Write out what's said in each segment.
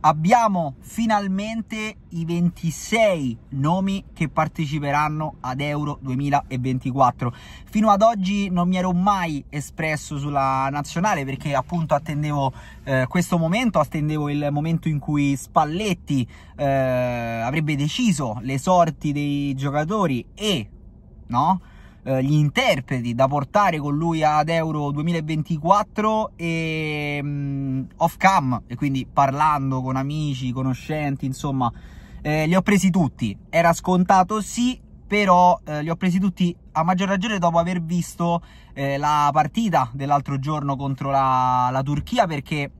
abbiamo finalmente i 26 nomi che parteciperanno ad Euro 2024. Fino ad oggi non mi ero mai espresso sulla nazionale perché appunto attendevo eh, questo momento, attendevo il momento in cui Spalletti eh, avrebbe deciso le sorti dei giocatori e no? Eh, gli interpreti da portare con lui ad Euro 2024 e mh, mm, off cam e quindi parlando con amici, conoscenti, insomma eh, li ho presi tutti. Era scontato sì, però eh, li ho presi tutti a maggior ragione dopo aver visto eh, la partita dell'altro giorno contro la, la Turchia perché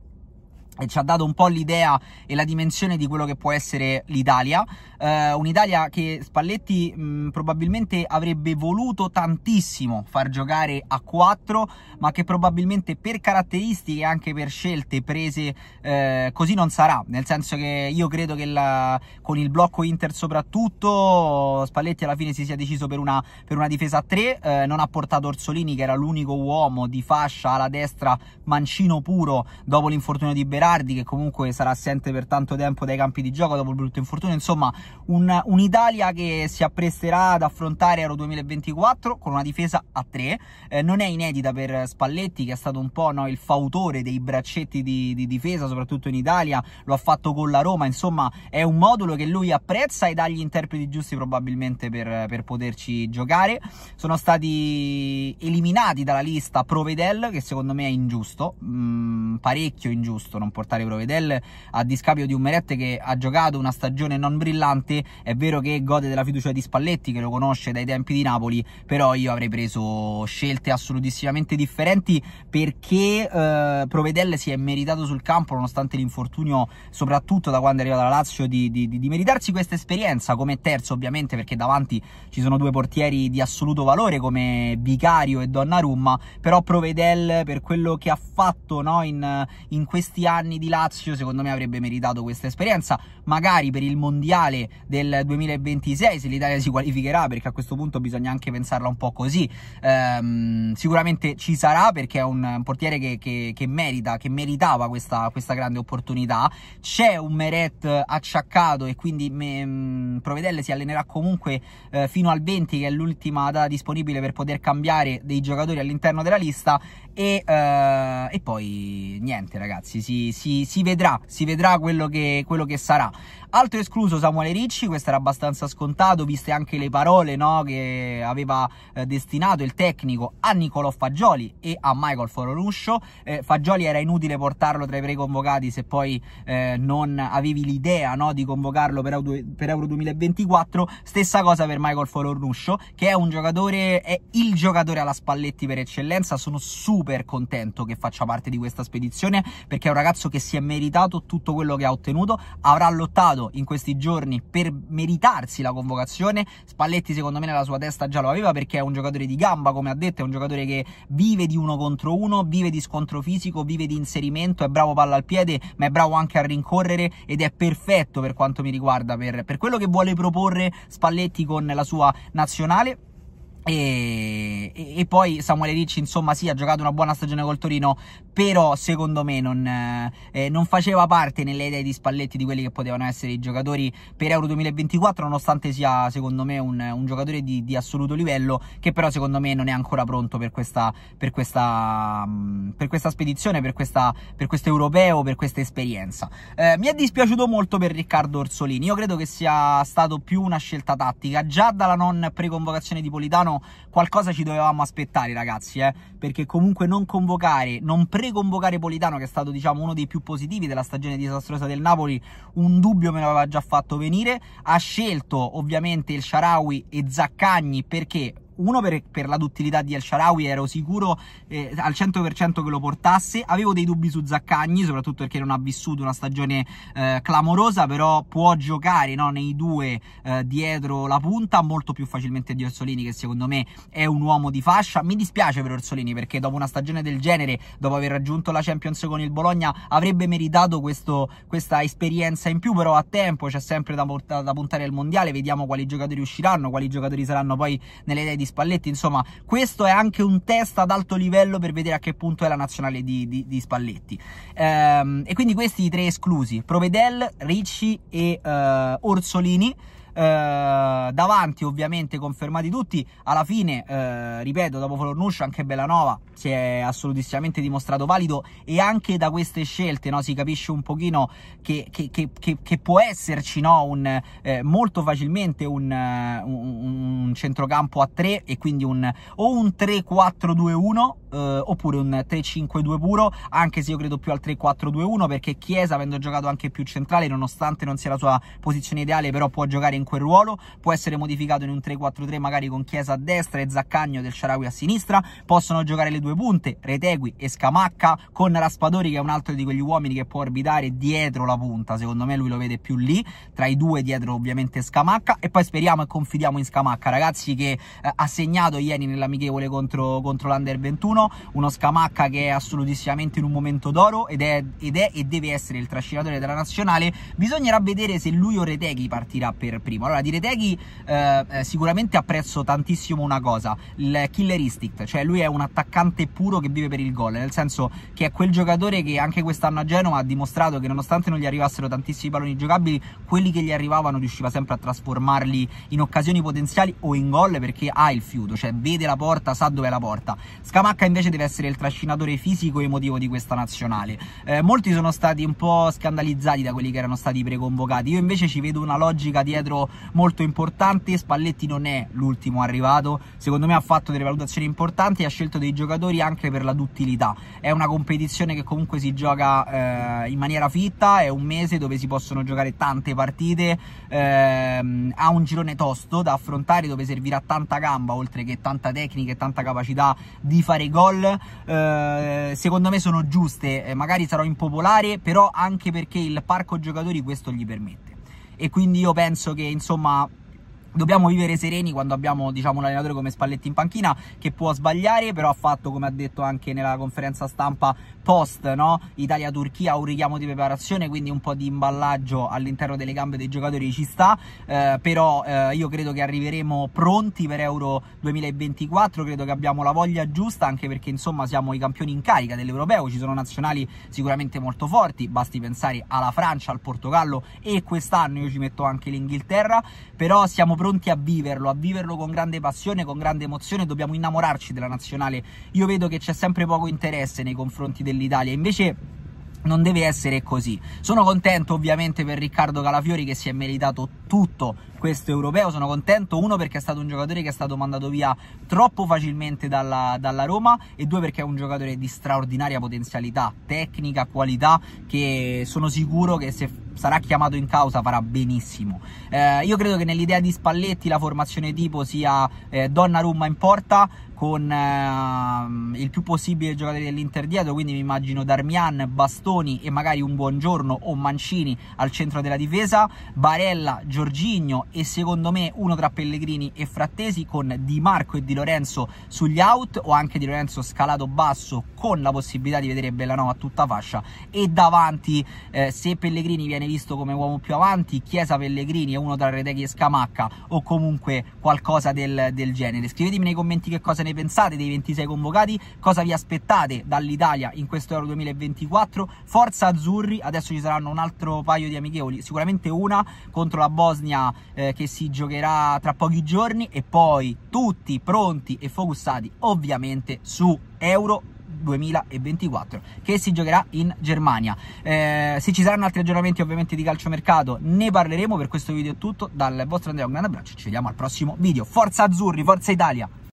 eh, ci ha dato un po' l'idea e la dimensione di quello che può essere l'Italia eh, un'Italia che Spalletti mh, mm, probabilmente avrebbe voluto tantissimo far giocare a 4, ma che probabilmente per caratteristiche e anche per scelte prese eh, così non sarà, nel senso che io credo che la, con il blocco Inter soprattutto Spalletti alla fine si sia deciso per una, per una difesa a 3, eh, non ha portato Orsolini che era l'unico uomo di fascia alla destra mancino puro dopo l'infortunio di Berardi che comunque sarà assente per tanto tempo dai campi di gioco dopo il brutto infortunio, insomma un'Italia un che si appresterà ad affrontare Euro 2024 con una difesa a 3 eh, non è inedita per Spalletti che è stato un po' no, il fautore dei braccetti di, di, difesa soprattutto in Italia lo ha fatto con la Roma insomma è un modulo che lui apprezza e dà gli interpreti giusti probabilmente per, per poterci giocare sono stati eliminati dalla lista Provedel che secondo me è ingiusto mm, parecchio ingiusto non portare Provedel a discapito di un Merette che ha giocato una stagione non brillante Cristante è vero che gode della fiducia di Spalletti che lo conosce dai tempi di Napoli però io avrei preso scelte assolutissimamente differenti perché eh, Provedel si è meritato sul campo nonostante l'infortunio soprattutto da quando è arrivato la Lazio di, di, di, di meritarsi questa esperienza come terzo ovviamente perché davanti ci sono due portieri di assoluto valore come Vicario e Donnarumma però Provedelle per quello che ha fatto no, in, in questi anni di Lazio secondo me avrebbe meritato questa esperienza magari per il mondiale del 2026 se l'Italia si qualificherà perché a questo punto bisogna anche pensarla un po' così ehm, sicuramente ci sarà perché è un portiere che, che, che merita che meritava questa, questa grande opportunità c'è un Meret acciaccato e quindi me, mh, mm, Provedelle si allenerà comunque eh, fino al 20 che è l'ultima data disponibile per poter cambiare dei giocatori all'interno della lista e, eh, e poi niente ragazzi si, si, si, vedrà si vedrà quello che, quello che sarà altro escluso Samuele Ricci, questo era abbastanza scontato, viste anche le parole no, che aveva eh, destinato il tecnico a Nicolò Fagioli e a Michael Fororuscio. Eh, Fagioli era inutile portarlo tra i preconvocati se poi eh, non avevi l'idea no, di convocarlo per, auto, per, Euro 2024. Stessa cosa per Michael Fororuscio, che è un giocatore, è il giocatore alla Spalletti per eccellenza. Sono super contento che faccia parte di questa spedizione perché è un ragazzo che si è meritato tutto quello che ha ottenuto. Avrà lottato in questi giorni per meritarsi la convocazione. Spalletti secondo me nella sua testa già lo aveva perché è un giocatore di gamba, come ha detto, è un giocatore che vive di uno contro uno, vive di scontro fisico, vive di inserimento, è bravo palla al piede, ma è bravo anche a rincorrere ed è perfetto per quanto mi riguarda per, per quello che vuole proporre Spalletti con la sua nazionale e, e, poi Samuele Ricci, insomma, sì, ha giocato una buona stagione col Torino, però secondo me non, eh, eh non, faceva parte nelle idee di Spalletti di quelli che potevano essere i giocatori per Euro 2024, nonostante sia, secondo me, un, un giocatore di, di, assoluto livello, che però secondo me non è ancora pronto per questa, per questa, mm, per questa spedizione, per, questo europeo, per questa esperienza. Eh, mi è dispiaciuto molto per Riccardo Orsolini, io credo che sia stato più una scelta tattica, già dalla non preconvocazione di Politano qualcosa ci dovevamo aspettare ragazzi eh? perché comunque non convocare non pre-convocare Politano che è stato diciamo uno dei più positivi della stagione disastrosa del Napoli un dubbio me l'aveva già fatto venire ha scelto ovviamente il Sharawi e Zaccagni perché uno per, per la duttilità di El Sharawi ero sicuro eh, al 100% che lo portasse, avevo dei dubbi su Zaccagni, soprattutto perché non ha vissuto una stagione eh, clamorosa, però può giocare no, nei due eh, dietro la punta molto più facilmente di Orsolini che secondo me è un uomo di fascia. Mi dispiace per Orsolini perché dopo una stagione del genere, dopo aver raggiunto la Champions con il Bologna, avrebbe meritato questo, questa esperienza in più, però a tempo c'è sempre da, da, puntare al mondiale, vediamo quali giocatori usciranno, quali giocatori saranno poi nelle idee di Spalletti, insomma questo è anche un test ad alto livello per vedere a che punto è la nazionale di, di, di Spalletti. Ehm, e quindi questi i tre esclusi, Provedel, Ricci e eh, Orsolini. Eh, davanti ovviamente confermati tutti alla fine eh, ripeto dopo Fornuscio anche Bellanova si è assolutissimamente dimostrato valido e anche da queste scelte no, si capisce un pochino che, che, che, che può esserci no, un, eh, molto facilmente un, eh, un, un, centrocampo a 3 e quindi un, o un 3-4-2-1 eh, oppure un 3-5-2 puro anche se io credo più al 3-4-2-1 perché Chiesa avendo giocato anche più centrale nonostante non sia la sua posizione ideale però può giocare in quel ruolo, può essere modificato in un 3-4-3 magari con Chiesa a destra e Zaccagno del Sharawi a sinistra, possono giocare le due punte, Retegui e Scamacca con Raspadori che è un altro di quegli uomini che può orbitare dietro la punta, secondo me lui lo vede più lì, tra i due dietro ovviamente Scamacca e poi speriamo e confidiamo in Scamacca, ragazzi che eh, ha segnato ieri nell'amichevole contro, contro l'Under 21, uno Scamacca che è assolutissimamente in un momento d'oro ed è, ed è e deve essere il trascinatore della nazionale, bisognerà vedere se lui o Retegui partirà per, primo. Allora, di Reteghi eh, eh, sicuramente apprezzo tantissimo una cosa, il killer instinct, cioè lui è un attaccante puro che vive per il gol, nel senso che è quel giocatore che anche quest'anno a Genova ha dimostrato che nonostante non gli arrivassero tantissimi palloni giocabili, quelli che gli arrivavano riusciva sempre a trasformarli in occasioni potenziali o in gol perché ha il fiuto, cioè vede la porta, sa dove è la porta. Scamacca invece deve essere il trascinatore fisico e emotivo di questa nazionale. Eh, molti sono stati un po' scandalizzati da quelli che erano stati preconvocati, io invece ci vedo una logica dietro molto, importante. Spalletti non è l'ultimo arrivato, secondo me ha fatto delle valutazioni importanti e ha scelto dei giocatori anche per la duttilità. È una competizione che comunque si gioca eh, in maniera fitta, è un mese dove si possono giocare tante partite, ehm, ha un girone tosto da affrontare dove servirà tanta gamba oltre che tanta tecnica e tanta capacità di fare gol. Eh, secondo me sono giuste, eh, magari sarò impopolare, però anche perché il parco giocatori questo gli permette e quindi io penso che insomma Dobbiamo vivere sereni quando abbiamo diciamo, un allenatore come Spalletti in panchina che può sbagliare, però ha fatto, come ha detto anche nella conferenza stampa post no? Italia-Turchia, un richiamo di preparazione, quindi un po' di imballaggio all'interno delle gambe dei giocatori ci sta, eh, però eh, io credo che arriveremo pronti per Euro 2024, credo che abbiamo la voglia giusta anche perché insomma siamo i campioni in carica dell'Europeo, ci sono nazionali sicuramente molto forti, basti pensare alla Francia, al Portogallo e quest'anno io ci metto anche l'Inghilterra, però siamo pronti pronti a viverlo, a viverlo con grande passione, con grande emozione, dobbiamo innamorarci della nazionale. Io vedo che c'è sempre poco interesse nei confronti dell'Italia, invece non deve essere così. Sono contento ovviamente per Riccardo Calafiori che si è meritato tutto questo europeo. Sono contento, uno perché è stato un giocatore che è stato mandato via troppo facilmente dalla, dalla Roma e due perché è un giocatore di straordinaria potenzialità, tecnica, qualità che sono sicuro che se sarà chiamato in causa farà benissimo. Eh, io credo che nell'idea di Spalletti la formazione tipo sia eh, Donna Rumma in porta con eh, il più possibile giocatori dell'Inter dietro, quindi mi immagino Darmian, Bastoni e magari un Buongiorno o Mancini al centro della difesa, Barella, Giorgigno e secondo me uno tra Pellegrini e Frattesi con Di Marco e Di Lorenzo sugli out o anche Di Lorenzo scalato basso con la possibilità di vedere Bellanova a tutta fascia e davanti eh, se Pellegrini viene visto come uomo più avanti Chiesa Pellegrini è uno tra Reteghi e Scamacca o comunque qualcosa del, del genere scrivetemi nei commenti che cosa ne pensate dei 26 convocati cosa vi aspettate dall'Italia in questo Euro 2024 forza azzurri adesso ci saranno un altro paio di amichevoli sicuramente una contro la Bosnia eh, che si giocherà tra pochi giorni e poi tutti pronti e focussati ovviamente su Euro 2024 che si giocherà in Germania eh, se ci saranno altri aggiornamenti ovviamente di calciomercato ne parleremo per questo video è tutto dal vostro Andrea un grande abbraccio ci vediamo al prossimo video forza azzurri forza Italia